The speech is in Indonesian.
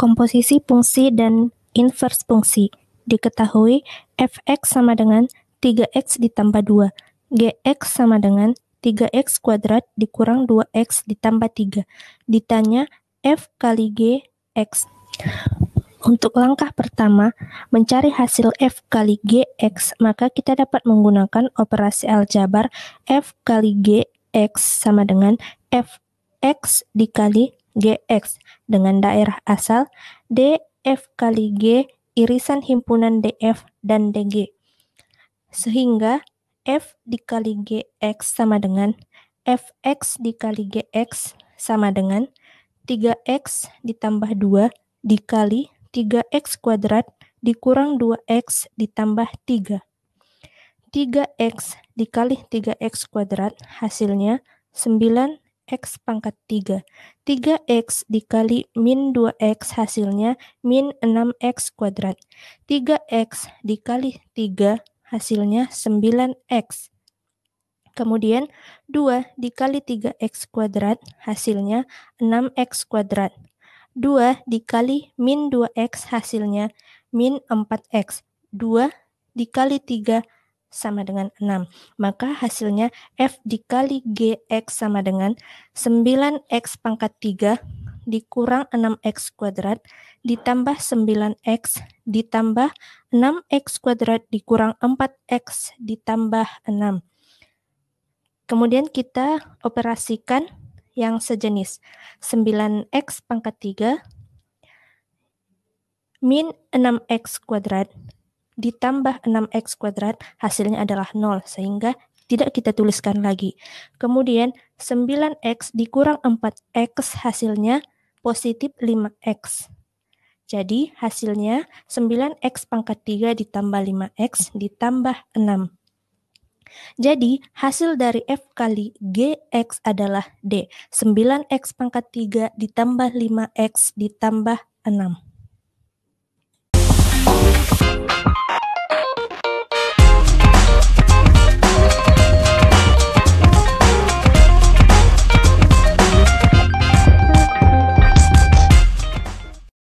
komposisi fungsi dan invers fungsi. Diketahui fx sama dengan 3x ditambah 2, gx sama dengan 3x kuadrat dikurang 2x ditambah 3. Ditanya f kali g(x). Untuk langkah pertama, mencari hasil F kali GX, maka kita dapat menggunakan operasi aljabar F kali GX sama dengan Fx dikali GX dengan daerah asal DF kali G irisan himpunan DF dan DG. Sehingga F dikali GX sama dengan Fx dikali GX sama dengan 3X ditambah 2 dikali 3X kuadrat dikurang 2X ditambah 3. 3X dikali 3X kuadrat hasilnya 9 x pangkat 3. 3x dikali min 2x hasilnya min 6x kuadrat. 3x dikali 3 hasilnya 9x. Kemudian 2 dikali 3x kuadrat hasilnya 6x kuadrat. 2 dikali min 2x hasilnya min 4x. 2 dikali 3 sama dengan 6. Maka hasilnya F dikali GX sama dengan 9X pangkat 3 dikurang 6X kuadrat ditambah 9X ditambah 6X kuadrat dikurang 4X ditambah 6. Kemudian kita operasikan yang sejenis 9X pangkat 3 min 6X kuadrat ditambah 6x kuadrat hasilnya adalah 0 sehingga tidak kita tuliskan lagi. Kemudian 9x dikurang 4x hasilnya positif 5x. Jadi hasilnya 9x pangkat 3 ditambah 5x ditambah 6. Jadi hasil dari F kali GX adalah D. 9x pangkat 3 ditambah 5x ditambah 6.